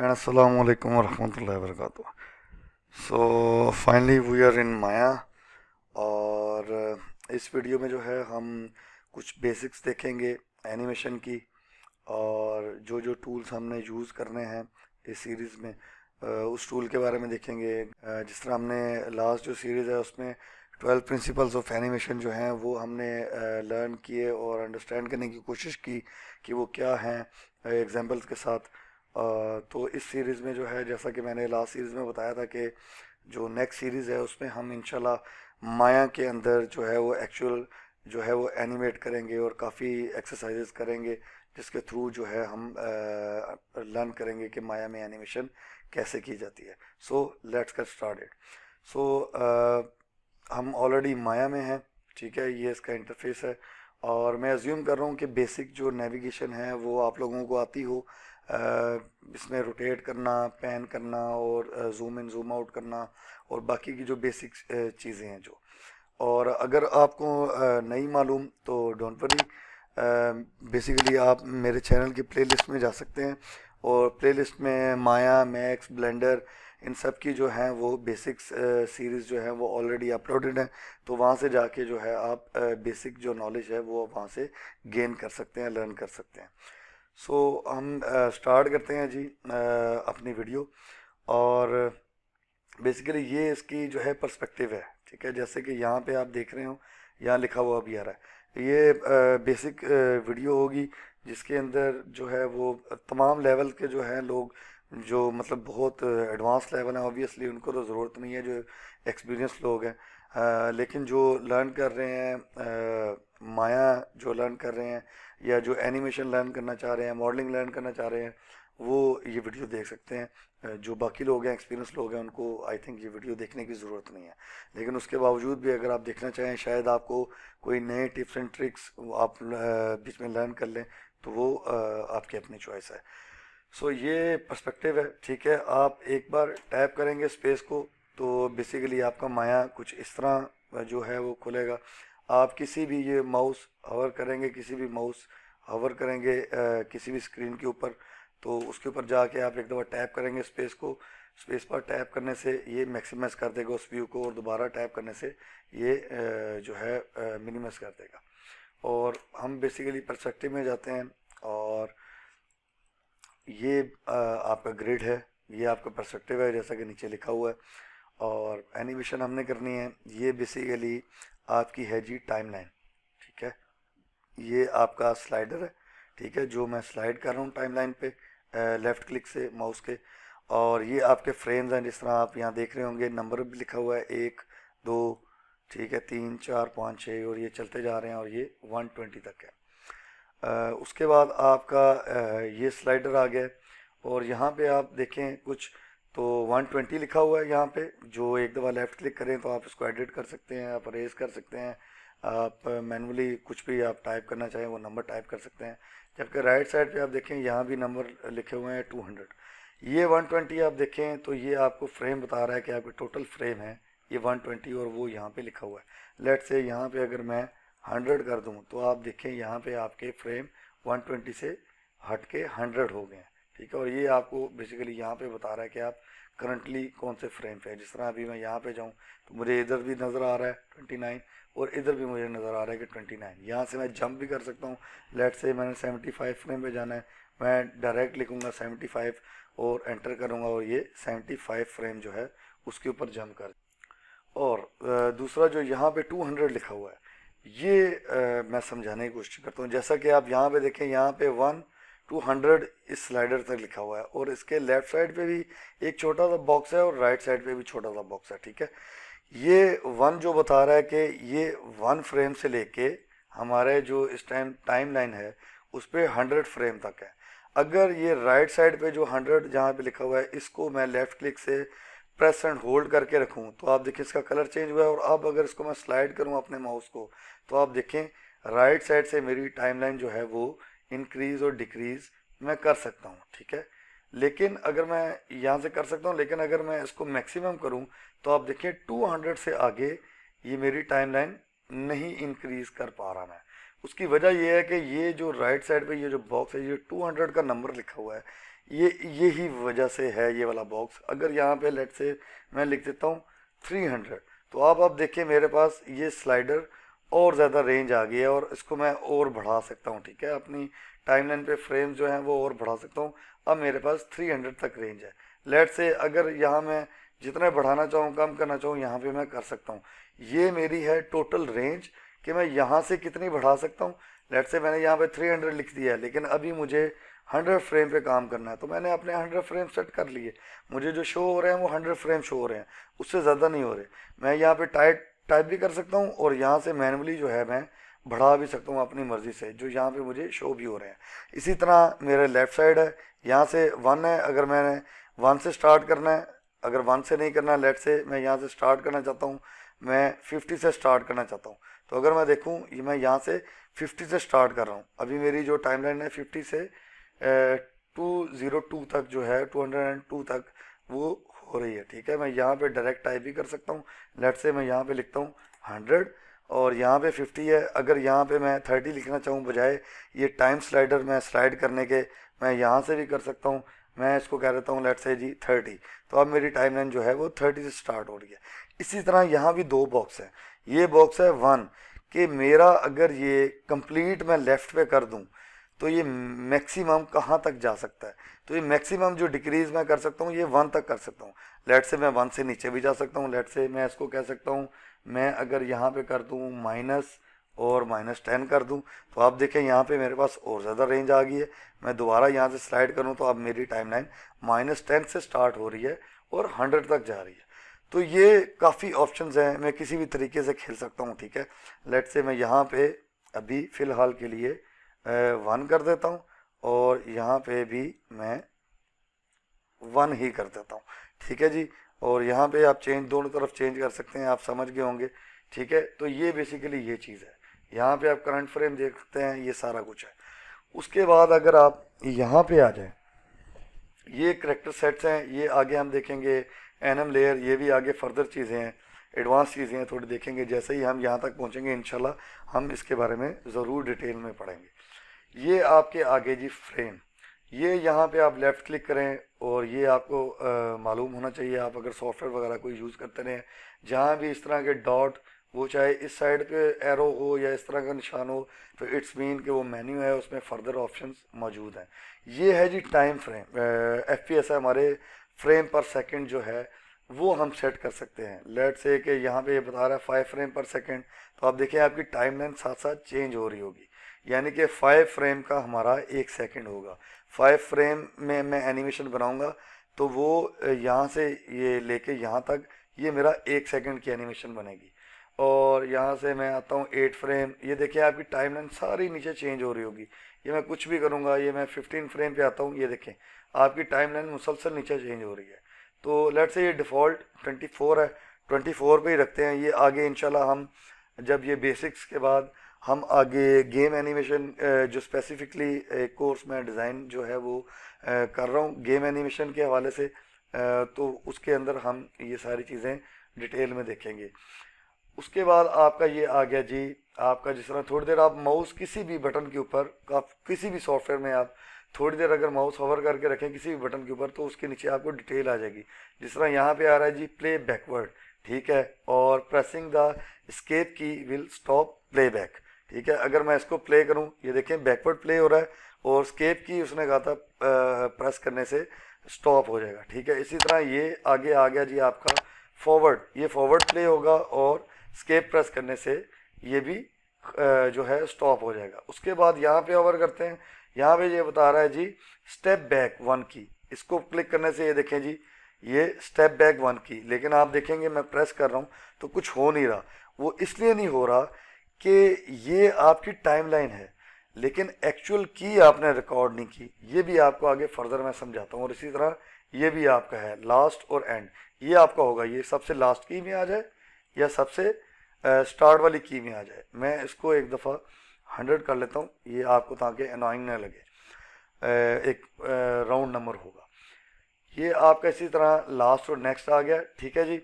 and assalamu alaikum wa rahmatullahi wa barakatuh so finally we और uh, इस video में जो है हम कुछ बेसिक्स देखेंगे एनिमेशन की और जो जो टूल्स हमने यूज़ करने हैं इस सीरीज़ में uh, उस टूल के बारे में देखेंगे uh, जिस तरह हमने लास्ट जो सीरीज़ है उसमें ट्वेल्व प्रिंसिपल्स ऑफ एनिमेशन जो हैं वो हमने लर्न किए और अंडरस्टैंड करने की कोशिश की कि वो क्या हैं एग्जाम्पल्स के साथ तो इस सीरीज़ में जो है जैसा कि मैंने लास्ट सीरीज़ में बताया था कि जो नेक्स्ट सीरीज़ है उसमें हम इनशाला माया के अंदर जो है वो एक्चुअल जो है वो एनिमेट करेंगे और काफ़ी एक्सरसाइज करेंगे जिसके थ्रू जो है हम लर्न करेंगे कि माया में एनिमेशन कैसे की जाती है so let's get started so हम ऑलरेडी माया में हैं ठीक है ये इसका इंटरफेस है और मैं अज्यूम कर रहा हूँ कि बेसिक जो नेविगेशन है वो आप लोगों को आती हो इसमें रोटेट करना पैन करना और जूम इन जूम आउट करना और बाकी की जो बेसिक चीज़ें हैं जो और अगर आपको नहीं मालूम तो डोंट वरी बेसिकली आप मेरे चैनल की प्लेलिस्ट में जा सकते हैं और प्लेलिस्ट में माया मैक्स ब्लेंडर इन सब की जो हैं वो बेसिक्स सीरीज़ जो है वो ऑलरेडी अपलोडेड हैं तो वहाँ से जाके जो है आप बेसिक जो नॉलेज है वो वहाँ से गेन कर सकते हैं लर्न कर सकते हैं सो so, हम स्टार्ट करते हैं जी अपनी वीडियो और बेसिकली ये इसकी जो है पर्सपेक्टिव है ठीक है जैसे कि यहाँ पे आप देख रहे हो यहाँ लिखा हुआ भी आ रहा है ये बेसिक वीडियो होगी जिसके अंदर जो है वो तमाम लेवल के जो हैं लोग जो मतलब बहुत एडवांस लेवल हैं ऑब्वियसली उनको तो ज़रूरत नहीं है जो एक्सपीरियंस लोग हैं लेकिन जो लर्न कर रहे हैं आ, माया जो लर्न कर रहे हैं या जो एनिमेशन लर्न करना चाह रहे हैं मॉडलिंग लर्न करना चाह रहे हैं वो ये वीडियो देख सकते हैं जो बाकी लोग हैं एक्सपीरियंस लोग हैं उनको आई थिंक ये वीडियो देखने की ज़रूरत नहीं है लेकिन उसके बावजूद भी अगर आप देखना चाहें शायद आपको कोई नए टिप्स एंड ट्रिक्स आप बीच में लर्न कर लें तो वो आपकी अपनी चॉइस है सो so, ये पर्सपेक्टिव है ठीक है आप एक बार टैप करेंगे स्पेस को तो बेसिकली आपका माया कुछ इस तरह जो है वो खुलेगा आप किसी भी ये माउस हवर करेंगे किसी भी माउस हवर करेंगे आ, किसी भी स्क्रीन के ऊपर तो उसके ऊपर जाके आप एक दफ़ा टैप करेंगे स्पेस को स्पेस पर टैप करने से ये मैक्सिमाइज कर देगा उस व्यू को और दोबारा टैप करने से ये जो है मिनिमाइज कर देगा और हम बेसिकली परस्पेक्टिव में जाते हैं और ये आपका ग्रिड है ये आपका परस्पेक्टिव है जैसा कि नीचे लिखा हुआ है और एनिमेशन हमने करनी है ये बेसिकली आपकी है जी टाइमलाइन ठीक है ये आपका स्लाइडर है ठीक है जो मैं स्लाइड कर रहा हूँ टाइमलाइन पे लेफ़्ट क्लिक से माउस के और ये आपके फ्रेम्स हैं जिस तरह आप यहाँ देख रहे होंगे नंबर भी लिखा हुआ है एक दो ठीक है तीन चार पाँच छः और ये चलते जा रहे हैं और ये वन ट्वेंटी तक है आ, उसके बाद आपका आ, ये स्लाइडर आ गया और यहाँ पे आप देखें कुछ तो 120 लिखा हुआ है यहाँ पे जो एक दफ़ा लेफ़्ट क्लिक करें तो आप इसको एडिट कर सकते हैं आप रेज कर सकते हैं आप मैनुअली कुछ भी आप टाइप करना चाहें वो नंबर टाइप कर सकते हैं जबकि राइट साइड पे आप देखें यहाँ भी नंबर लिखे हुए हैं 200 ये 120 आप देखें तो ये आपको फ्रेम बता रहा है कि आपके टोटल फ्रेम है ये वन और वो यहाँ पर लिखा हुआ है लेट से यहाँ पर अगर मैं 100 कर दूँ तो आप देखें यहाँ पे आपके फ्रेम 120 से हट के 100 हो गए हैं ठीक है और ये आपको बेसिकली यहाँ पे बता रहा है कि आप करंटली कौन से फ्रेम पे है जिस तरह अभी मैं यहाँ पे जाऊँ तो मुझे इधर भी नज़र आ रहा है ट्वेंटी नाइन और इधर भी मुझे नज़र आ रहा है कि ट्वेंटी नाइन यहाँ से मैं जंप भी कर सकता हूँ लेट से मैंने सेवेंटी फाइव फ्रेम पे जाना है मैं डायरेक्ट लिखूँगा सेवेंटी फाइव और एंटर करूँगा और ये सेवेंटी फाइव फ्रेम जो है उसके ऊपर जंप कर और दूसरा जो यहाँ पर टू हंड्रेड लिखा हुआ है ये आ, मैं समझाने की कोशिश करता हूँ जैसा कि आप यहाँ पर देखें यहाँ पर वन 200 इस स्लाइडर तक लिखा हुआ है और इसके लेफ्ट साइड पे भी एक छोटा सा बॉक्स है और राइट साइड पे भी छोटा सा बॉक्स है ठीक है ये वन जो बता रहा है कि ये वन फ्रेम से लेके हमारे जो इस टाइम टाइम लाइन है उस पर हंड्रेड फ्रेम तक है अगर ये राइट साइड पे जो हंड्रेड जहाँ पे लिखा हुआ है इसको मैं लेफ़्ट क्लिक से प्रेस एंड होल्ड करके रखूँ तो आप देखिए इसका कलर चेंज हुआ है और अब अगर इसको मैं स्लाइड करूँ अपने माउस को तो आप देखें राइट साइड से मेरी टाइम जो है वो इंक्रीज और डिक्रीज मैं कर सकता हूँ ठीक है लेकिन अगर मैं यहाँ से कर सकता हूँ लेकिन अगर मैं इसको मैक्सिमम करूँ तो आप देखिए 200 से आगे ये मेरी टाइमलाइन नहीं इंक्रीज कर पा रहा मैं उसकी वजह यह है कि ये जो राइट साइड पे ये जो बॉक्स है ये 200 का नंबर लिखा हुआ है ये यही वजह से है ये वाला बॉक्स अगर यहाँ पे लेट से मैं लिख देता हूँ 300 तो आप आप देखिए मेरे पास ये स्लाइडर और ज़्यादा रेंज आ गई है और इसको मैं और बढ़ा सकता हूँ ठीक है अपनी टाइमलाइन पे फ्रेम जो हैं वो और बढ़ा सकता हूँ अब मेरे पास 300 तक रेंज है लेट से अगर यहाँ मैं जितना बढ़ाना चाहूँ कम करना चाहूँ यहाँ पे मैं कर सकता हूँ ये मेरी है टोटल रेंज कि मैं यहाँ से कितनी बढ़ा सकता हूँ लेट से मैंने यहाँ थ्री हंड्रेड लिख दिया है लेकिन अभी मुझे हंड्रेड फ्रेम पर काम करना है तो मैंने अपने हंड्रेड फ्रेम सेट कर लिए मुझे जो शो हो रहे हैं वो हंड्रेड फ्रेम शो हो रहे हैं उससे ज़्यादा नहीं हो रहे मैं यहाँ पर टाइट टाइप भी कर सकता हूँ और यहाँ से मैनुअली जो है मैं बढ़ा भी सकता हूँ अपनी मर्ज़ी से जो यहाँ पे मुझे शो भी हो रहे हैं इसी तरह मेरे लेफ़्ट साइड है यहाँ से वन है अगर मैंने वन से स्टार्ट करना है अगर वन से नहीं करना है लेट से मैं यहाँ से स्टार्ट करना चाहता हूँ मैं फिफ्टी से स्टार्ट करना चाहता हूँ तो अगर मैं देखूँ ये मैं यहाँ से फिफ्टी से स्टार्ट कर रहा हूँ अभी मेरी जो टाइम लाइन है फिफ्टी से टू ज़ीरो टू तक जो है टू हंड्रेड एंड टू तक वो हो रही है ठीक है मैं यहाँ पे डायरेक्ट टाइप भी कर सकता हूँ लेट से मैं यहाँ पे लिखता हूँ हंड्रेड और यहाँ पे फिफ्टी है अगर यहाँ पे मैं थर्टी लिखना चाहूँ बजाय ये टाइम स्लाइडर मैं स्लाइड करने के मैं यहाँ से भी कर सकता हूँ मैं इसको कह देता हूँ लेट से जी थर्टी तो अब मेरी टाइम लाइन जो है वो थर्टी से स्टार्ट हो रही है इसी तरह यहाँ भी दो बॉक्स हैं ये बॉक्स है वन कि मेरा अगर ये कंप्लीट मैं लेफ़्ट पे कर दूँ तो ये मैक्सिमम कहाँ तक जा सकता है तो ये मैक्सिमम जो डिक्रीज मैं कर सकता हूँ ये वन तक कर सकता हूँ लेट से मैं वन से नीचे भी जा सकता हूँ लेट से मैं इसको कह सकता हूँ मैं अगर यहाँ पे कर दूँ माइनस और माइनस टेन कर दूँ तो आप देखें यहाँ पे मेरे पास और ज़्यादा रेंज आ गई है मैं दोबारा यहाँ से स्लाइड करूँ तो अब मेरी लाइन माइनस टेन से स्टार्ट हो रही है और हंड्रेड तक जा रही है तो ये काफ़ी ऑप्शन हैं मैं किसी भी तरीके से खेल सकता हूँ ठीक है लेट से मैं यहाँ पर अभी फ़िलहाल के लिए वन कर देता हूँ और यहाँ पे भी मैं वन ही कर देता हूँ ठीक है जी और यहाँ पे आप चेंज दोनों तरफ चेंज कर सकते हैं आप समझ गए होंगे ठीक है तो ये बेसिकली ये चीज़ है यहाँ पे आप करंट फ्रेम देखते हैं ये सारा कुछ है उसके बाद अगर आप यहाँ पे आ जाएं ये करेक्टर सेट्स हैं ये आगे हम देखेंगे एन लेयर ये भी आगे फर्दर चीज़ें हैं एडवांस चीज़ें हैं थोड़ी देखेंगे जैसे ही हम यहाँ तक पहुँचेंगे इन हम इसके बारे में ज़रूर डिटेल में पढ़ेंगे ये आपके आगे जी फ्रेम ये यहाँ पे आप लेफ़्ट क्लिक करें और ये आपको मालूम होना चाहिए आप अगर सॉफ्टवेयर वगैरह कोई यूज़ करते रहें जहाँ भी इस तरह के डॉट वो चाहे इस साइड पे एरो हो या इस तरह का निशान हो तो इट्स मीन कि वो मेन्यू है उसमें फर्दर ऑप्शंस मौजूद हैं ये है जी time frame F P S है हमारे फ्रेम पर सेकंड जो है वो हम सेट कर सकते हैं लेट से कि यहाँ पे ये बता रहा है फाइव फ्रेम पर सेकंड तो आप देखें आपकी टाइम लाइन साथ साथ चेंज हो रही होगी यानी कि फाइव फ्रेम का हमारा एक सेकंड होगा फाइव फ्रेम में मैं एनिमेशन बनाऊंगा तो वो यहाँ से ये लेके यहाँ तक ये मेरा एक सेकंड की एनिमेशन बनेगी और यहाँ से मैं आता हूँ एट फ्रेम ये देखिए आपकी टाइम लाइन सारी नीचे चेंज हो रही होगी ये मैं कुछ भी करूँगा ये मैं फिफ्टीन फ्रेम पर आता हूँ ये देखें आपकी टाइम लाइन मुसलसल नीचे चेंज हो रही है तो लेट से ये डिफ़ॉल्ट ट्वेंटी फोर है ट्वेंटी फोर पर ही रखते हैं ये आगे इन हम जब ये बेसिक्स के बाद हम आगे गेम एनिमेशन जो स्पेसिफिकली एक कोर्स में डिज़ाइन जो है वो कर रहा हूँ गेम एनिमेशन के हवाले से तो उसके अंदर हम ये सारी चीज़ें डिटेल में देखेंगे उसके बाद आपका ये आ गया जी आपका जिस तरह थोड़ी देर आप माउस किसी भी बटन के ऊपर आप किसी भी सॉफ्टवेयर में आप थोड़ी देर अगर माउस हवर करके रखें किसी भी बटन के ऊपर तो उसके नीचे आपको डिटेल आ जाएगी जिस तरह यहाँ पे आ रहा है जी प्ले बैकवर्ड ठीक है और pressing the escape key will stop playback ठीक है अगर मैं इसको प्ले करूं ये देखें बैकवर्ड प्ले हो रहा है और स्केप की उसने कहा था प्रेस करने से स्टॉप हो जाएगा ठीक है इसी तरह ये आगे आ गया जी आपका फॉरवर्ड ये फॉरवर्ड प्ले होगा और स्केप प्रेस करने से ये भी जो है स्टॉप हो जाएगा उसके बाद यहाँ पे ओवर करते हैं यहाँ पे ये बता रहा है जी स्टेप बैक वन की इसको क्लिक करने से ये देखें जी ये स्टेप बैक वन की लेकिन आप देखेंगे मैं प्रेस कर रहा हूँ तो कुछ हो नहीं रहा वो इसलिए नहीं हो रहा कि ये आपकी टाइमलाइन है लेकिन एक्चुअल की आपने रिकॉर्ड नहीं की ये भी आपको आगे फर्दर मैं समझाता हूँ और इसी तरह ये भी आपका है लास्ट और एंड ये आपका होगा ये सबसे लास्ट की में आ जाए या सबसे स्टार्ट वाली की में आ जाए मैं इसको एक दफ़ा हंड्रेड कर लेता हूँ ये आपको ताकि अनोइंग ना लगे एक राउंड नंबर होगा ये आपका इसी तरह लास्ट और नेक्स्ट आ गया ठीक है जी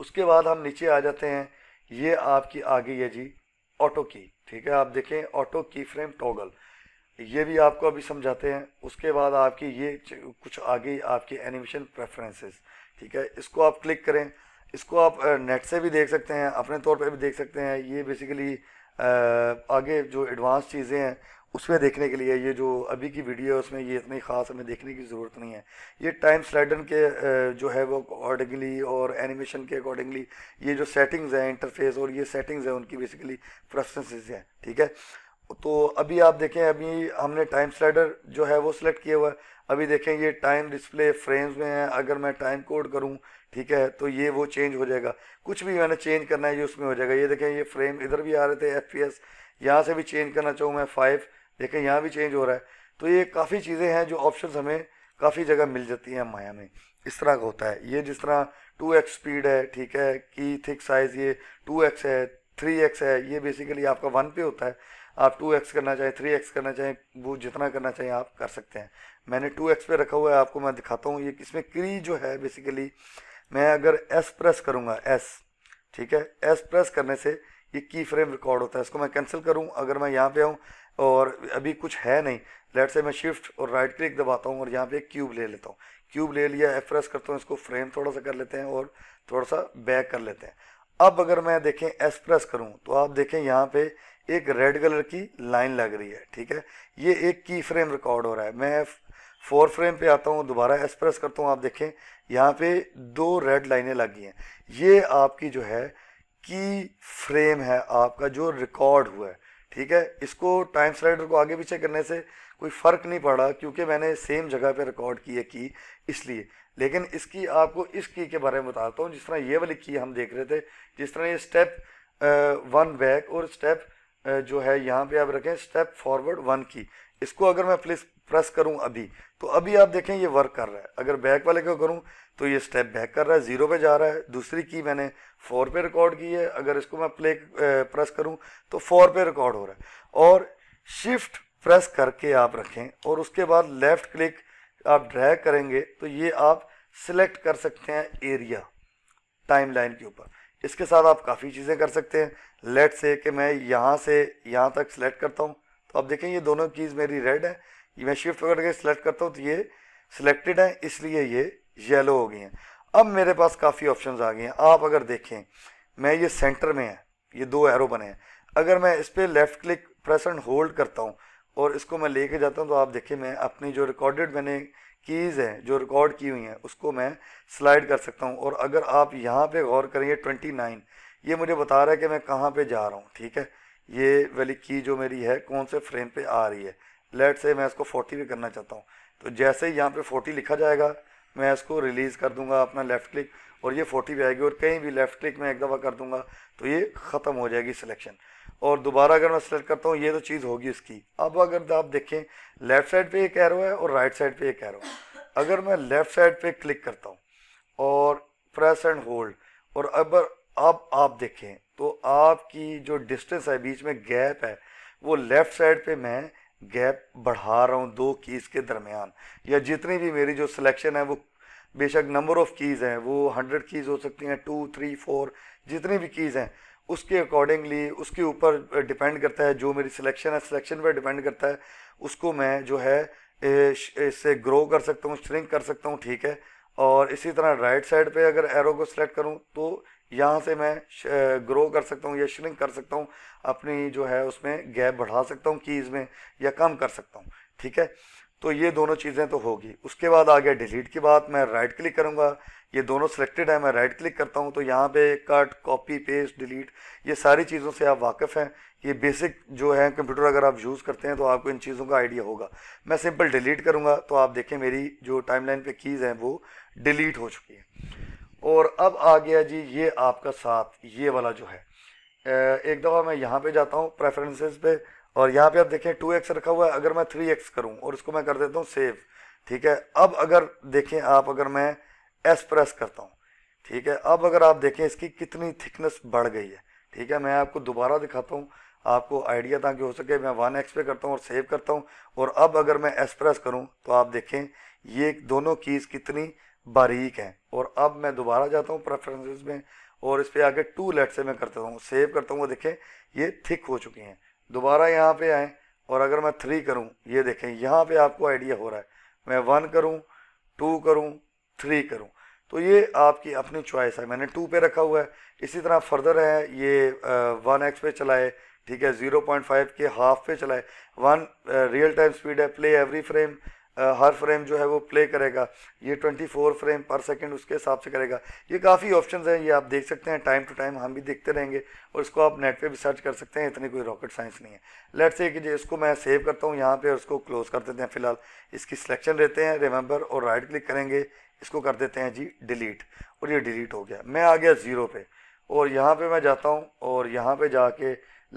उसके बाद हम नीचे आ जाते हैं ये आपकी आ गई है जी ऑटो की ठीक है आप देखें ऑटो की फ्रेम टॉगल ये भी आपको अभी समझाते हैं उसके बाद आपकी ये कुछ आ गई आपकी एनिमेशन प्रेफरेंसेस ठीक है इसको आप क्लिक करें इसको आप नेट से भी देख सकते हैं अपने तौर पे भी देख सकते हैं ये बेसिकली आगे जो एडवांस चीज़ें हैं उसमें देखने के लिए ये जो अभी की वीडियो है उसमें ये इतनी ख़ास हमें देखने की ज़रूरत नहीं है ये टाइम स्लाइडन के जो है वो अकॉर्डिंगली और एनिमेशन के अकॉर्डिंगली ये जो सेटिंग्स हैं इंटरफेस और ये सेटिंग्स हैं उनकी बेसिकली प्रेफरेंसेज हैं ठीक है तो अभी आप देखें अभी हमने टाइम स्लाइडर जो है वो सिलेक्ट किया हुआ है अभी देखें ये टाइम डिस्प्ले फ्रेम्स में है अगर मैं टाइम कोड करूं ठीक है तो ये वो चेंज हो जाएगा कुछ भी मैंने चेंज करना है ये उसमें हो जाएगा ये देखें ये फ्रेम इधर भी आ रहे थे एफ पी एस यहाँ से भी चेंज करना चाहूँ मैं फाइव लेकिन यहाँ भी चेंज हो रहा है तो ये काफ़ी चीज़ें हैं जो ऑप्शन हमें काफ़ी जगह मिल जाती हैं माया में इस तरह का होता है ये जिस तरह टू एक्स स्पीड है ठीक है की थिक साइज़ ये टू एक्स है थ्री एक्स है ये बेसिकली आपका वन पे होता है आप टू एक्स करना चाहें थ्री एक्स करना चाहें वो जितना करना चाहें आप कर सकते हैं मैंने टू एक्स पे रखा हुआ है आपको मैं दिखाता हूँ ये इसमें क्री जो है बेसिकली मैं अगर एस प्रेस करूँगा एस ठीक है एस प्रेस करने से ये की फ्रेम रिकॉर्ड होता है इसको मैं कैंसिल करूँ अगर मैं यहाँ पे आऊँ और अभी कुछ है नहीं लेट से मैं शिफ्ट और राइट क्लिक दबाता हूँ और यहाँ पे एक क्यूब ले लेता हूँ क्यूब ले लिया एफ प्रेस करता हूँ इसको फ्रेम थोड़ा सा कर लेते हैं और थोड़ा सा बैक कर लेते हैं अब अगर मैं देखें एस प्रेस करूँ तो आप देखें यहाँ पे एक रेड कलर की लाइन लग रही है ठीक है ये एक की फ्रेम रिकॉर्ड हो रहा है मैं फोर फ्रेम पे आता हूँ दोबारा एस प्रेस करता हूँ आप देखें यहाँ पे दो रेड लाइनें लगी हैं ये आपकी जो है की फ्रेम है आपका जो रिकॉर्ड हुआ है ठीक है इसको टाइम स्लाइडर को आगे पीछे करने से कोई फ़र्क नहीं पड़ा क्योंकि मैंने सेम जगह पे रिकॉर्ड की है की इसलिए लेकिन इसकी आपको इस की के बारे में बताता हूँ जिस तरह ये वाली की हम देख रहे थे जिस तरह ये स्टेप वन बैक और स्टेप जो है यहाँ पे आप रखें स्टेप फॉरवर्ड वन की इसको अगर मैं प्लीज प्रेस करूँ अभी तो अभी आप देखें ये वर्क कर रहा है अगर बैक वाले को करूँ तो ये स्टेप बैक कर रहा है ज़ीरो पे जा रहा है दूसरी की मैंने फोर पे रिकॉर्ड की है अगर इसको मैं प्ले प्रेस करूँ तो फोर पे रिकॉर्ड हो रहा है और शिफ्ट प्रेस करके आप रखें और उसके बाद लेफ़्ट क्लिक आप ड्रैग करेंगे तो ये आप सिलेक्ट कर सकते हैं एरिया टाइमलाइन के ऊपर इसके साथ आप काफ़ी चीज़ें कर सकते हैं लेट से कि मैं यहाँ से यहाँ तक सिलेक्ट करता हूँ तो आप देखें ये दोनों चीज़ मेरी रेड है मैं शिफ्ट करके सिलेक्ट करता हूँ तो ये सिलेक्टेड है इसलिए ये येलो हो गई हैं अब मेरे पास काफ़ी ऑप्शन आ गए हैं आप अगर देखें मैं ये सेंटर में है ये दो एरो बने हैं अगर मैं इस पर left click press and hold करता हूँ और इसको मैं लेके जाता हूँ तो आप देखिए मैं अपनी जो रिकॉर्डेड मैंने कीज़ हैं जो रिकॉर्ड की हुई हैं उसको मैं स्लाइड कर सकता हूँ और अगर आप यहाँ पे गौर करें ये ट्वेंटी नाइन ये मुझे बता रहा है कि मैं कहाँ पे जा रहा हूँ ठीक है ये वाली की जो मेरी है कौन से फ्रेम पर आ रही है लेट से मैं इसको फोर्टी भी करना चाहता हूँ तो जैसे ही यहाँ पे फोर्टी लिखा जाएगा मैं इसको रिलीज़ कर दूंगा अपना लेफ़्ट क्लिक और ये फोटी भी आएगी और कहीं भी लेफ़्ट क्लिक मैं एक दफ़ा कर दूंगा तो ये ख़त्म हो जाएगी सिलेक्शन और दोबारा अगर मैं सिलेक्ट करता हूँ ये तो चीज़ होगी इसकी अब अगर आप देखें लेफ़्ट साइड पर एक एरो है और राइट साइड पर एक एरो है अगर मैं लेफ़्ट साइड पर क्लिक करता हूँ और प्रेस एंड होल्ड और अगर अब आप देखें तो आपकी जो डिस्टेंस है बीच में गैप है वो लेफ़्ट साइड पे मैं गैप बढ़ा रहा हूँ दो कीज़ के दरमियान या जितनी भी मेरी जो सिलेक्शन है वो बेशक नंबर ऑफ़ कीज़ हैं वो हंड्रेड कीज़ हो सकती हैं टू थ्री फोर जितनी भी कीज़ हैं उसके अकॉर्डिंगली उसके ऊपर डिपेंड करता है जो मेरी सिलेक्शन है सिलेक्शन पर डिपेंड करता है उसको मैं जो है इससे ग्रो कर सकता हूँ श्रिंक कर सकता हूँ ठीक है और इसी तरह राइट साइड पे अगर एरो को सिलेक्ट करूँ तो यहाँ से मैं ग्रो कर सकता हूँ या श्रिंक कर सकता हूँ अपनी जो है उसमें गैप बढ़ा सकता हूँ कीज़ में या कम कर सकता हूँ ठीक है तो ये दोनों चीज़ें तो होगी उसके बाद आ गया डिलीट की बात मैं राइट क्लिक करूँगा ये दोनों सिलेक्टेड है मैं राइट क्लिक करता हूँ तो यहाँ पे कट कॉपी पेस्ट डिलीट ये सारी चीज़ों से आप वाकिफ़ हैं ये बेसिक जो है कंप्यूटर अगर आप यूज़ करते हैं तो आपको इन चीज़ों का आइडिया होगा मैं सिंपल डिलीट करूँगा तो आप देखें मेरी जो लाइन पे कीज़ हैं वो डिलीट हो चुकी है और अब आ गया जी ये आपका साथ ये वाला जो है एक दफ़ा मैं यहाँ पर जाता हूँ प्रेफरेंसेज पर और यहाँ पे आप देखें टू एक्स रखा हुआ है अगर मैं थ्री एक्स करूँ और इसको मैं कर देता हूँ सेव ठीक है अब अगर देखें आप अगर मैं एस प्रेस करता हूँ ठीक है अब अगर आप देखें इसकी कितनी थिकनेस बढ़ गई है ठीक है मैं आपको दोबारा दिखाता हूँ आपको आइडिया ताकि हो सके मैं वन एक्स पे करता हूँ और सेव करता हूँ और अब अगर मैं एस प्रेस करूँ तो आप देखें ये दोनों कीज़ कितनी बारीक हैं और अब मैं दोबारा जाता हूँ प्रेफरेंसेस में और इस पर आगे टू लेट से मैं करता हूँ सेव करता हूँ वो देखें ये थिक हो चुकी हैं दोबारा यहाँ पे आएँ और अगर मैं थ्री करूँ ये देखें यहाँ पे आपको आइडिया हो रहा है मैं वन करूँ टू करूँ थ्री करूँ तो ये आपकी अपनी चॉइस है मैंने टू पे रखा हुआ है इसी तरह फर्दर है ये वन uh, एक्स पे चलाए ठीक है ज़ीरो पॉइंट फाइव के हाफ पे चलाए वन रियल टाइम स्पीड है प्ले एवरी फ्रेम हर फ्रेम जो है वो प्ले करेगा ये 24 फ्रेम पर सेकंड उसके हिसाब से करेगा ये काफ़ी ऑप्शंस हैं ये आप देख सकते हैं टाइम टू टाइम हम भी देखते रहेंगे और इसको आप नेट पे भी सर्च कर सकते हैं इतनी कोई रॉकेट साइंस नहीं है लेट से कि इसको मैं सेव करता हूँ यहाँ पर उसको क्लोज़ कर देते हैं फिलहाल इसकी सिलेक्शन रहते हैं रिमेंबर और राइट क्लिक करेंगे इसको कर देते हैं जी डिलीट और ये डिलीट हो गया मैं आ गया ज़ीरो पे और यहाँ पे मैं जाता हूँ और यहाँ पे जाके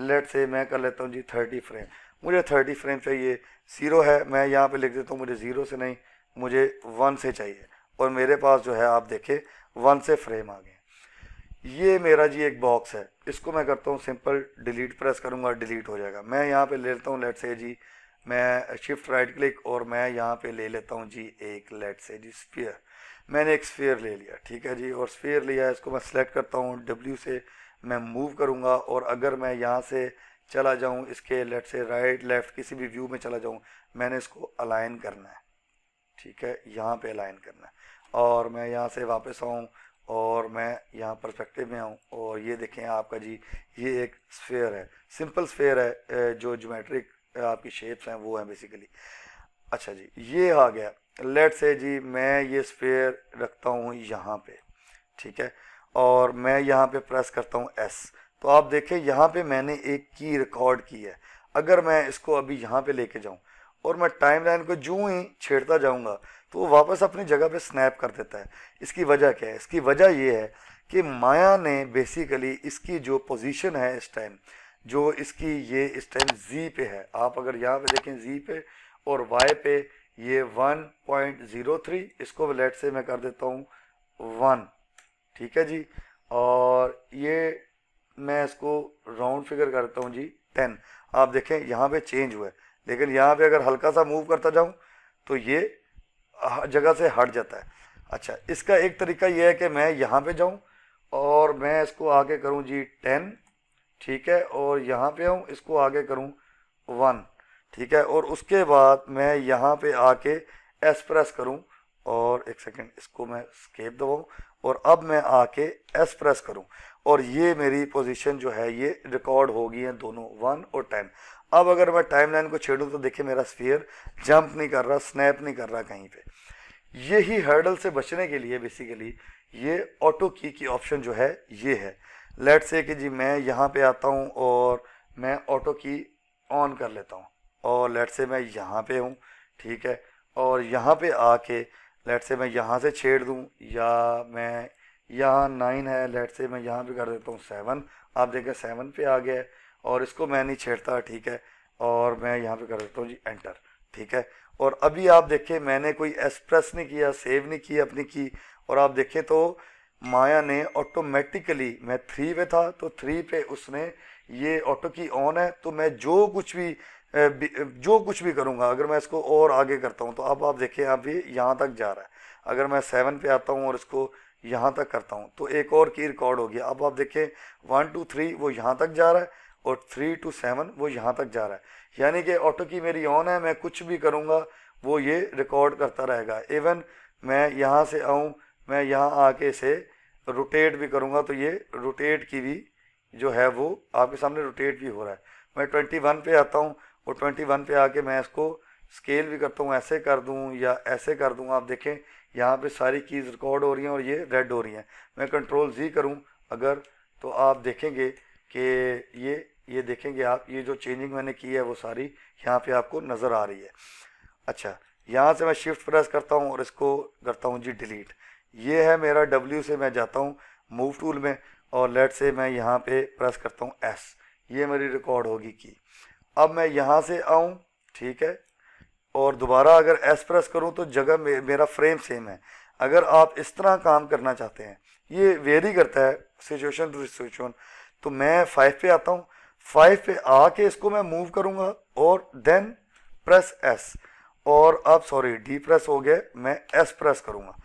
लेट से मैं कर लेता हूँ जी थर्टी फ्रेम मुझे थर्टी फ्रेम चाहिए ज़ीरो है मैं यहाँ पे लिख देता हूँ मुझे ज़ीरो से नहीं मुझे वन से चाहिए और मेरे पास जो है आप देखें वन से फ्रेम आ गए ये मेरा जी एक बॉक्स है इसको मैं करता हूँ सिंपल डिलीट प्रेस करूँगा डिलीट हो जाएगा मैं यहाँ पे ले लेता हूँ लेट से जी मैं शिफ्ट राइट क्लिक और मैं यहाँ पे ले लेता हूँ जी एक लेट से जी स्पेयर मैंने एक स्पेयर ले लिया ठीक है जी और स्पेयर लिया इसको मैं सेलेक्ट करता हूँ डब्ल्यू से मैं मूव करूँगा और अगर मैं यहाँ से चला जाऊँ इसके लेट से राइट लेफ़्ट किसी भी व्यू में चला जाऊँ मैंने इसको अलाइन करना है ठीक है यहाँ पे अलाइन करना है और मैं यहाँ से वापस आऊँ और मैं यहाँ परस्पेक्टिव में आऊँ और ये देखें आपका जी ये एक स्फेयर है सिंपल स्फेयर है जो जोमेट्रिक आपकी शेप्स हैं वो हैं बेसिकली अच्छा जी ये आ गया लेट से जी मैं ये स्फेयर रखता हूँ यहाँ पे ठीक है और मैं यहाँ पर प्रेस करता हूँ एस तो आप देखें यहाँ पे मैंने एक की रिकॉर्ड की है अगर मैं इसको अभी यहाँ पे लेके जाऊँ और मैं टाइम लाइन को जूँ ही छेड़ता जाऊँगा तो वो वापस अपनी जगह पे स्नैप कर देता है इसकी वजह क्या है इसकी वजह ये है कि माया ने बेसिकली इसकी जो पोजीशन है इस टाइम जो इसकी ये इस टाइम जी पे है आप अगर यहाँ पे देखें जी पे और वाई पे ये वन इसको लेट से मैं कर देता हूँ वन ठीक है जी और ये मैं इसको राउंड फिगर करता हूँ जी टेन आप देखें यहाँ पे चेंज हुआ है लेकिन यहाँ पे अगर हल्का सा मूव करता जाऊँ तो ये जगह से हट जाता है अच्छा इसका एक तरीका यह है कि मैं यहाँ पे जाऊँ और मैं इसको आगे करूँ जी टेन ठीक है और यहाँ पे आऊँ इसको आगे करूँ वन ठीक है और उसके बाद मैं यहाँ पे आके एक्सप्रेस करूँ और एक सेकेंड इसको मैं स्केप दबाऊँ और अब मैं आके एस प्रेस करूँ और ये मेरी पोजीशन जो है ये रिकॉर्ड हो गई है दोनों वन और टेन अब अगर मैं टाइम लाइन को छेड़ूँ तो देखिए मेरा स्पीयर जंप नहीं कर रहा स्नैप नहीं कर रहा कहीं पे यही हर्डल से बचने के लिए बेसिकली ये ऑटो की की ऑप्शन जो है ये है लेट से कि जी मैं यहाँ पे आता हूँ और मैं ऑटो की ऑन कर लेता हूँ और लेट से मैं यहाँ पे हूँ ठीक है और यहाँ पे आके लेट से मैं यहाँ से छेड़ दूँ या मैं यहाँ नाइन है लेट से मैं यहाँ पे कर देता हूँ सेवन आप देखें सेवन पे आ गया है और इसको मैं नहीं छेड़ता ठीक है और मैं यहाँ पे कर देता हूँ जी एंटर ठीक है और अभी आप देखें मैंने कोई एक्सप्रेस नहीं किया सेव नहीं किया अपनी की और आप देखें तो माया ने ऑटोमेटिकली मैं थ्री पे था तो थ्री पे उसने ये ऑटो की ऑन है तो मैं जो कुछ भी जो कुछ भी करूँगा अगर मैं इसको और आगे करता हूँ तो अब आप देखें आप यहाँ तक जा रहा है अगर मैं सेवन पे आता हूँ और इसको यहाँ तक करता हूँ तो एक और की रिकॉर्ड हो गया अब आप देखें वन टू थ्री वो यहाँ तक जा रहा है और थ्री टू सेवन वो यहाँ तक जा रहा है यानी कि ऑटो की मेरी ऑन है मैं कुछ भी करूँगा वो ये रिकॉर्ड करता रहेगा इवन मैं यहाँ से आऊँ मैं यहाँ आके इसे रोटेट भी करूँगा तो ये रोटेट की भी जो है वो आपके सामने रोटेट भी हो रहा है मैं ट्वेंटी वन पे आता हूँ और ट्वेंटी वन पे आके मैं इसको स्केल भी करता हूँ ऐसे कर दूँ या ऐसे कर दूँ आप देखें यहाँ पे सारी कीज़ रिकॉर्ड हो रही हैं और ये रेड हो रही हैं मैं कंट्रोल जी करूँ अगर तो आप देखेंगे कि ये ये देखेंगे आप ये जो चेंजिंग मैंने की है वो सारी यहाँ पे आपको नज़र आ रही है अच्छा यहाँ से मैं शिफ्ट प्रेस करता हूँ और इसको करता हूँ जी डिलीट ये है मेरा डब्ल्यू से मैं जाता हूँ मूव टूल में और लेट से मैं यहाँ पर प्रेस करता हूँ एस ये मेरी रिकॉर्ड होगी की अब मैं यहाँ से आऊँ ठीक है और दोबारा अगर एस प्रेस करूँ तो जगह मे, मेरा फ्रेम सेम है अगर आप इस तरह काम करना चाहते हैं ये वेरी करता है सिचुएशन टू सिचुएशन तो मैं फाइव पे आता हूँ फाइव पे आके इसको मैं मूव करूँगा और देन प्रेस एस और अब सॉरी डी प्रेस हो गया मैं एस प्रेस करूँगा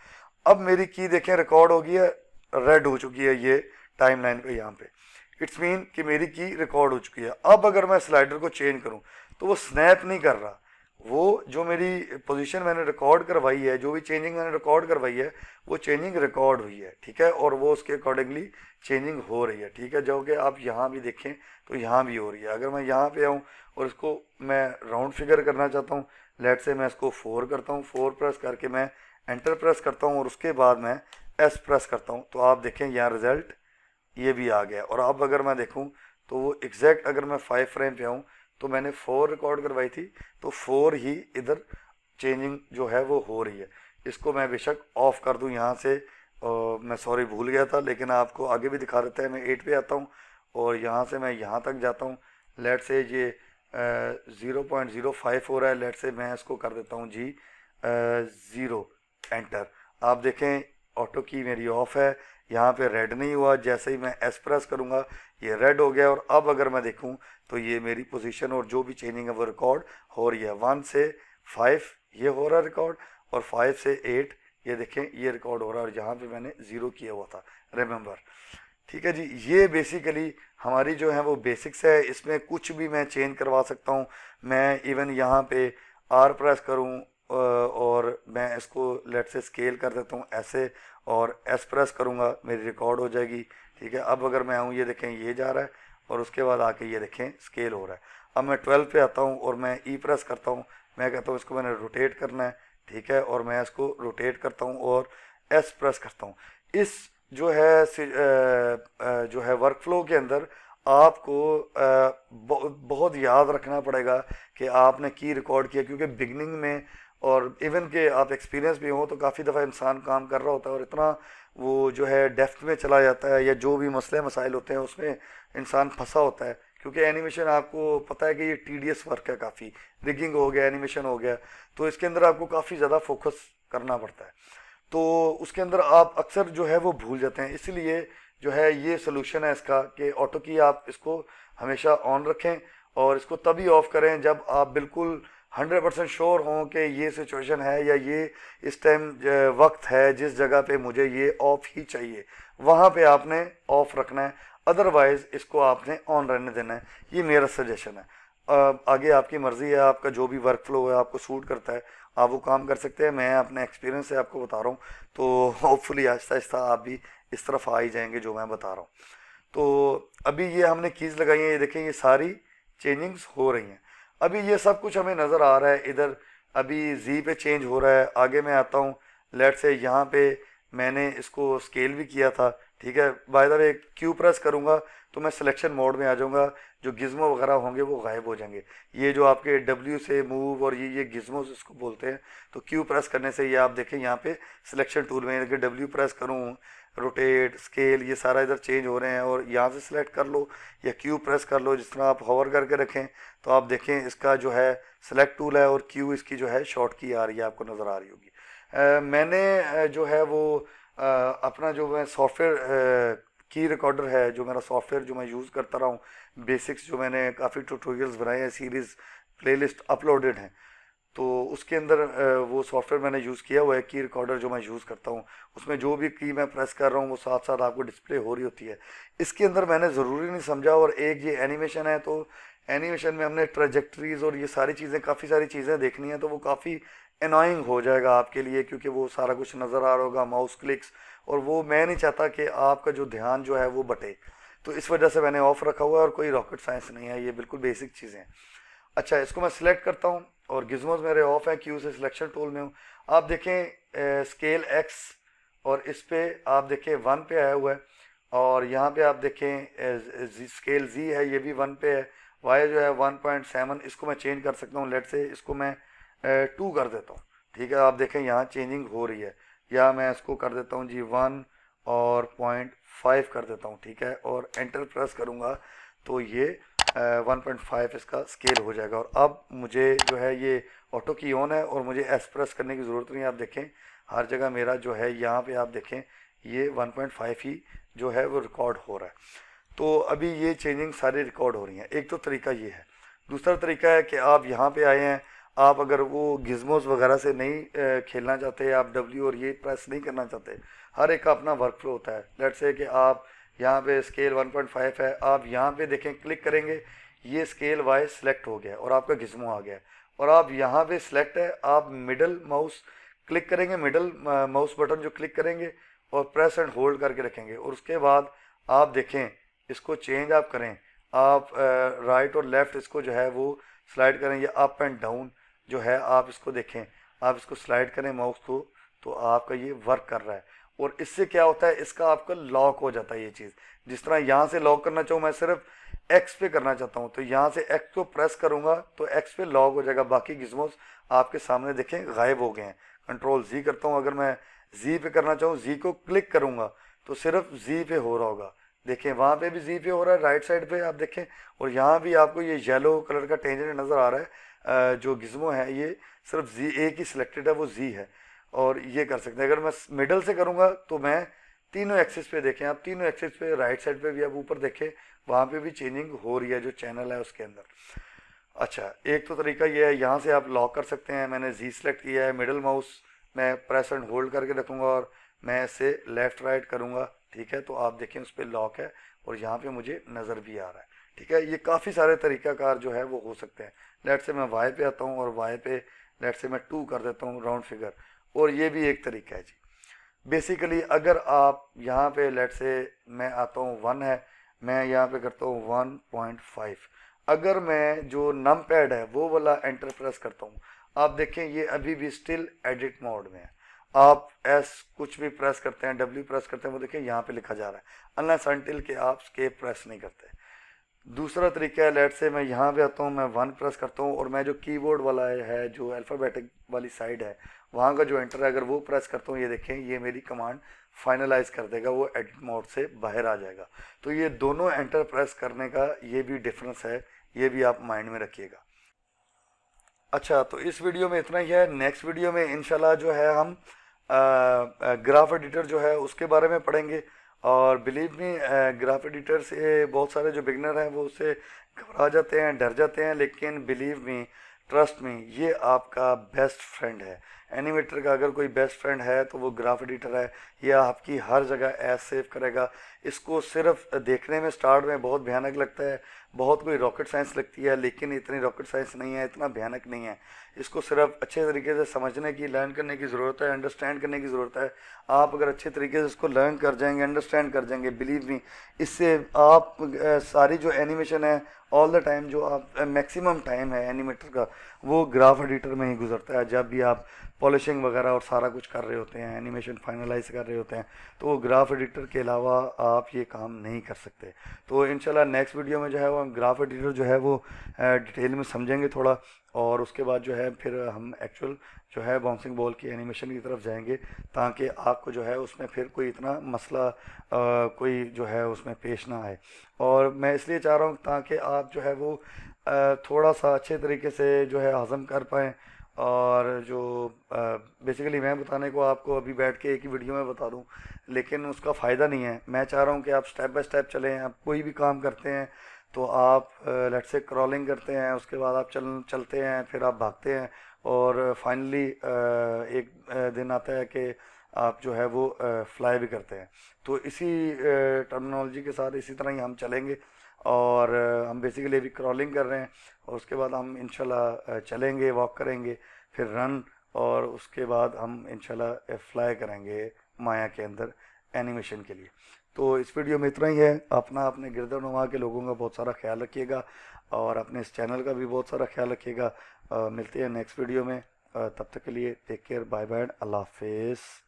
अब मेरी की देखें रिकॉर्ड हो गई है रेड हो चुकी है ये टाइम लाइन पे यहाँ पे इट्स मीन कि मेरी की रिकॉर्ड हो चुकी है अब अगर मैं स्लाइडर को चेंज करूँ तो वो स्नैप नहीं कर रहा वो जो मेरी पोजीशन मैंने रिकॉर्ड करवाई है जो भी चेंजिंग मैंने रिकॉर्ड करवाई है वो चेंजिंग रिकॉर्ड हुई है ठीक है और वो उसके अकॉर्डिंगली चेंजिंग हो रही है ठीक है जो कि आप यहाँ भी देखें तो यहाँ भी हो रही है अगर मैं यहाँ पे आऊँ और इसको मैं राउंड फिगर करना चाहता हूँ लेट से मैं इसको फोर करता हूँ फोर प्रेस करके मैं एंटर प्रेस करता हूँ और उसके बाद मैं एस प्रेस करता हूँ तो आप देखें यहाँ रिज़ल्ट ये भी आ गया और अब अगर मैं देखूँ तो वो एग्जैक्ट अगर मैं फाइव फ्रेम पे आऊँ तो मैंने फोर रिकॉर्ड करवाई थी तो फोर ही इधर चेंजिंग जो है वो हो रही है इसको मैं बेशक ऑफ कर दूँ यहाँ से और मैं सॉरी भूल गया था लेकिन आपको आगे भी दिखा देते हैं मैं एट पे आता हूँ और यहाँ से मैं यहाँ तक जाता हूँ लेट से ये ज़ीरो पॉइंट ज़ीरो फाइव हो रहा है लेट से मैं इसको कर देता हूँ जी ज़ीरो एंटर आप देखें ऑटो की मेरी ऑफ़ है यहाँ पे रेड नहीं हुआ जैसे ही मैं एस प्रेस करूँगा ये रेड हो गया और अब अगर मैं देखूँ तो ये मेरी पोजीशन और जो भी चेंजिंग है वो रिकॉर्ड हो रही है वन से फाइव ये हो रहा रिकॉर्ड और फाइव से एट ये देखें ये रिकॉर्ड हो रहा है और यहाँ पर मैंने ज़ीरो किया हुआ था रिमेंबर ठीक है जी ये बेसिकली हमारी जो है वो बेसिक्स है इसमें कुछ भी मैं चेंज करवा सकता हूँ मैं इवन यहाँ पे आर प्रेस करूँ और मैं इसको लेट से स्केल कर देता हूँ ऐसे और एस प्रेस करूँगा मेरी रिकॉर्ड हो जाएगी ठीक है अब अगर मैं आऊँ ये देखें ये जा रहा है और उसके बाद आके ये देखें स्केल हो रहा है अब मैं ट्वेल्व पे आता हूँ और मैं ई प्रेस करता हूँ मैं कहता हूँ इसको मैंने रोटेट करना है ठीक है और मैं इसको रोटेट करता हूँ और एस प्रेस करता हूँ इस जो है जो है वर्क फ्लो के अंदर आपको बहुत याद रखना पड़ेगा कि आपने की रिकॉर्ड किया क्योंकि बिगनिंग में और इवन के आप एक्सपीरियंस भी हो तो काफ़ी दफ़ा इंसान काम कर रहा होता है और इतना वो जो है डेफ्थ में चला जाता है या जो भी मसले मसाइल होते हैं उसमें इंसान फंसा होता है क्योंकि एनिमेशन आपको पता है कि ये टीडीएस वर्क है काफ़ी रिगिंग हो गया एनिमेशन हो गया तो इसके अंदर आपको काफ़ी ज़्यादा फोकस करना पड़ता है तो उसके अंदर आप अक्सर जो है वो भूल जाते हैं इसलिए जो है ये सोल्यूशन है इसका कि ऑटो की आप इसको हमेशा ऑन रखें और इसको तभी ऑफ़ करें जब आप बिल्कुल हंड्रेड परसेंट श्योर हों कि ये सिचुएशन है या ये इस टाइम वक्त है जिस जगह पे मुझे ये ऑफ ही चाहिए वहाँ पे आपने ऑफ रखना है अदरवाइज़ इसको आपने ऑन रहने देना है ये मेरा सजेशन है आगे आपकी मर्ज़ी है आपका जो भी वर्क फ्लो है आपको सूट करता है आप वो काम कर सकते हैं मैं अपने एक्सपीरियंस से आपको बता रहा हूँ तो होपफुली आहिस्ता आहिस्ता आप भी इस तरफ आ ही जाएंगे जो मैं बता रहा हूँ तो अभी ये हमने कीज़ लगाई है ये देखें ये सारी चेंजिंग्स हो रही हैं अभी ये सब कुछ हमें नज़र आ रहा है इधर अभी जी पे चेंज हो रहा है आगे मैं आता हूँ लेट से यहाँ पे मैंने इसको स्केल भी किया था ठीक है by the way Q press करूँगा तो मैं सिलेक्शन मोड में आ जाऊँगा जो गिज्मो वगैरह होंगे वो गायब हो जाएंगे ये जो आपके डब्ल्यू से मूव और ये ये गिज्मो इसको बोलते हैं तो क्यू प्रेस करने से ये आप देखें यहाँ पे सिलेक्शन टूल में डब्ल्यू प्रेस करूँ रोटेट स्केल ये सारा इधर चेंज हो रहे हैं और यहाँ से सिलेक्ट कर लो या क्यू प्रेस कर लो जिस तरह आप होवर करके रखें तो आप देखें इसका जो है सिलेक्ट टूल है और क्यू इसकी जो है शॉर्ट की आ रही है आपको नज़र आ रही होगी मैंने जो है वो आ, अपना जो मैं सॉफ्टवेयर की रिकॉर्डर है जो मेरा सॉफ्टवेयर जो मैं यूज़ करता रहा हूँ बेसिक्स जो मैंने काफ़ी ट्यूटोरियल्स बनाए हैं सीरीज़ प्लेलिस्ट अपलोडेड हैं तो उसके अंदर वो सॉफ्टवेयर मैंने यूज़ किया हुआ है की रिकॉर्डर जो मैं यूज़ करता हूँ उसमें जो भी की मैं प्रेस कर रहा हूँ वो साथ साथ आपको डिस्प्ले हो रही होती है इसके अंदर मैंने ज़रूरी नहीं समझा और एक ये एनिमेशन है तो एनिमेशन में हमने ट्रेजेक्ट्रीज और ये सारी चीज़ें काफ़ी सारी चीज़ें देखनी है तो वो काफ़ी एनोइंग हो जाएगा आपके लिए क्योंकि वो सारा कुछ नज़र आ रहा होगा माउस क्लिक्स और वो मैं नहीं चाहता कि आपका जो ध्यान जो है वो बटे तो इस वजह से मैंने ऑफ रखा हुआ है और कोई रॉकेट साइंस नहीं है ये बिल्कुल बेसिक चीज़ें हैं अच्छा इसको मैं सिलेक्ट करता हूँ और गिजमोज मेरे ऑफ हैं क्यू से सिलेक्शन टूल में हूँ आप देखें स्केल एक्स और इस पर आप देखें वन पे आया हुआ है और यहाँ पे आप देखें स्केल जी है ये भी वन पे है वाई जो है वन पॉइंट सेवन इसको मैं चेंज कर सकता हूँ लेट से इसको मैं टू कर देता हूँ ठीक है आप देखें यहाँ चेंजिंग हो रही है या मैं इसको कर देता हूँ जी वन और पॉइंट फाइव कर देता हूँ ठीक है और एंटर प्रेस करूँगा तो ये 1.5 इसका स्केल हो जाएगा और अब मुझे जो है ये ऑटो की ऑन है और मुझे एक्सप्रेस करने की ज़रूरत नहीं आप देखें हर जगह मेरा जो है यहाँ पे आप देखें ये 1.5 ही जो है वो रिकॉर्ड हो रहा है तो अभी ये चेंजिंग सारी रिकॉर्ड हो रही हैं एक तो तरीका ये है दूसरा तरीका है कि आप यहाँ पर आए हैं आप अगर वो गिजमोस वगैरह से नहीं खेलना चाहते आप डब्ल्यू और ये प्रेस नहीं करना चाहते हर एक का अपना वर्क फ्लो होता है लेट से कि आप यहाँ पे स्केल 1.5 है आप यहाँ पे देखें क्लिक करेंगे ये स्केल वाइज सेलेक्ट हो गया और आपका घिजमो आ गया और आप यहाँ पे सिलेक्ट है आप मिडल माउस क्लिक करेंगे मिडल माउस बटन जो क्लिक करेंगे और प्रेस एंड होल्ड करके रखेंगे और उसके बाद आप देखें इसको चेंज आप करें आप राइट और लेफ़्ट इसको जो है वो स्लाइड करें या अप एंड डाउन जो है आप इसको देखें आप इसको स्लाइड करें माउस को तो आपका ये वर्क कर रहा है और इससे क्या होता है इसका आपका लॉक हो जाता है ये चीज़ जिस तरह यहाँ से लॉक करना चाहूँ मैं सिर्फ एक्स पे करना चाहता हूँ तो यहाँ से एक्स को प्रेस करूँगा तो एक्स पे लॉक हो जाएगा बाकी गिजमोस आपके सामने देखें गायब हो गए हैं कंट्रोल जी करता हूँ अगर मैं जी पे करना चाहूँ जी को क्लिक करूँगा तो सिर्फ जी पे हो रहा होगा देखें वहाँ पे भी जी पे हो रहा है राइट साइड पे आप देखें और यहाँ भी आपको ये येलो कलर का टेंजर नज़र आ रहा है जो गिजमो है ये सिर्फ जी एक ही सिलेक्टेड है वो जी है और ये कर सकते हैं अगर मैं मिडल से करूँगा तो मैं तीनों एक्सेस पे देखें आप तीनों एक्सेस पे राइट साइड पे भी आप ऊपर देखें वहाँ पे भी चेंजिंग हो रही है जो चैनल है उसके अंदर अच्छा एक तो तरीका ये है यहाँ से आप लॉक कर सकते हैं मैंने जी सेलेक्ट किया है मिडल माउस मैं प्रेस एंड होल्ड करके रखूँगा और मैं इसे लेफ़्ट राइट करूँगा ठीक है तो आप देखें उस पर लॉक है और यहाँ पर मुझे नज़र भी आ रहा है ठीक है ये काफ़ी सारे तरीकाकार जो है वो हो सकते हैं लेट से मैं वाई पे आता हूँ और वाई पे लेट से मैं टू कर देता हूँ राउंड फिगर और ये भी एक तरीका है जी बेसिकली अगर आप यहाँ पे लेट से मैं आता हूँ वन है मैं यहाँ पे करता हूँ वन पॉइंट फाइव अगर मैं जो नम पैड है वो वाला एंटर प्रेस करता हूँ आप देखें ये अभी भी स्टिल एडिट मोड में है आप एस कुछ भी प्रेस करते हैं डब्ल्यू प्रेस करते हैं वो देखें यहाँ पे लिखा जा रहा है अनलेस अनटिल के आप स्केप प्रेस नहीं करते दूसरा तरीका है लेट से मैं यहाँ पे आता हूँ मैं वन प्रेस करता हूँ और मैं जो कीबोर्ड वाला है जो अल्फ़ाबेटिक वाली साइड है वहाँ का जो एंटर है अगर वो प्रेस करता हूँ ये देखें ये मेरी कमांड फाइनलाइज कर देगा वो एडिट मोड से बाहर आ जाएगा तो ये दोनों एंटर प्रेस करने का ये भी डिफरेंस है ये भी आप माइंड में रखिएगा अच्छा तो इस वीडियो में इतना ही है नेक्स्ट वीडियो में इनशाला जो है हम ग्राफ एडिटर जो है उसके बारे में पढ़ेंगे और बिलीव मी ग्राफ एडिटर से बहुत सारे जो बिगनर हैं वो उससे घबरा जाते हैं डर जाते हैं लेकिन बिलीव मी ट्रस्ट मी ये आपका बेस्ट फ्रेंड है एनिमेटर का अगर कोई बेस्ट फ्रेंड है तो वो ग्राफ एडिटर है ये आपकी हर जगह ऐस सेव करेगा इसको सिर्फ देखने में स्टार्ट में बहुत भयानक लगता है बहुत कोई रॉकेट साइंस लगती है लेकिन इतनी रॉकेट साइंस नहीं है इतना भयानक नहीं है इसको सिर्फ अच्छे तरीके से समझने की लर्न करने की ज़रूरत है अंडरस्टैंड करने की ज़रूरत है आप अगर अच्छे तरीके से इसको लर्न कर जाएंगे अंडरस्टैंड कर जाएंगे बिलीव नहीं इससे आप सारी जो एनिमेशन है ऑल द टाइम जो आप मैक्सिमम टाइम है एनिमेटर का वो ग्राफ एडिटर में ही गुजरता है जब भी आप पॉलिशिंग वगैरह और सारा कुछ कर रहे होते हैं एनिमेशन फाइनलाइज कर रहे होते हैं तो ग्राफ एडिटर के अलावा आप ये काम नहीं कर सकते तो इन नेक्स्ट वीडियो में जो है वो हम ग्राफ एडिटर जो है वो डिटेल में समझेंगे थोड़ा और उसके बाद जो है फिर हम एक्चुअल जो है बाउंसिंग बॉल की एनिमेशन की तरफ जाएंगे ताकि आपको जो है उसमें फिर कोई इतना मसला आ, कोई जो है उसमें पेश ना आए और मैं इसलिए चाह रहा हूँ ताकि आप जो है वो आ, थोड़ा सा अच्छे तरीके से जो है हज़म कर पाएँ और जो बेसिकली मैं बताने को आपको अभी बैठ के एक ही वीडियो में बता दूँ लेकिन उसका फ़ायदा नहीं है मैं चाह रहा हूँ कि आप स्टेप बाई स्टेप चलें आप कोई भी काम करते हैं तो आप लेट से क्रॉलिंग करते हैं उसके बाद आप चल चलते हैं फिर आप भागते हैं और फाइनली एक दिन आता है कि आप जो है वो फ्लाई भी करते हैं तो इसी टर्मिनोलॉजी के साथ इसी तरह ही हम चलेंगे और हम बेसिकली अभी क्रॉलिंग कर रहे हैं और उसके बाद हम इनशाला चलेंगे वॉक करेंगे फिर रन और उसके बाद हम इनशाला फ्लाई करेंगे माया के अंदर एनिमेशन के लिए तो इस वीडियो में इतना ही है अपना अपने गिरदर नुमा के लोगों का बहुत सारा ख्याल रखिएगा और अपने इस चैनल का भी बहुत सारा ख्याल रखिएगा मिलते हैं नेक्स्ट वीडियो में तब तक के लिए टेक केयर बाय बाय अल्लाह हाफिज़